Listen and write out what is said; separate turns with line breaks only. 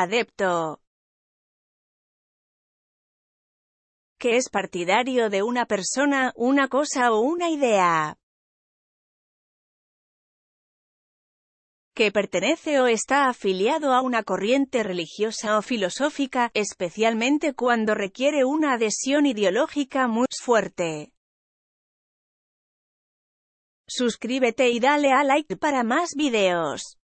adepto, que es partidario de una persona, una cosa o una idea,
que pertenece o está afiliado a una corriente religiosa o filosófica, especialmente cuando requiere una adhesión ideológica muy fuerte.
Suscríbete y dale a like para más videos.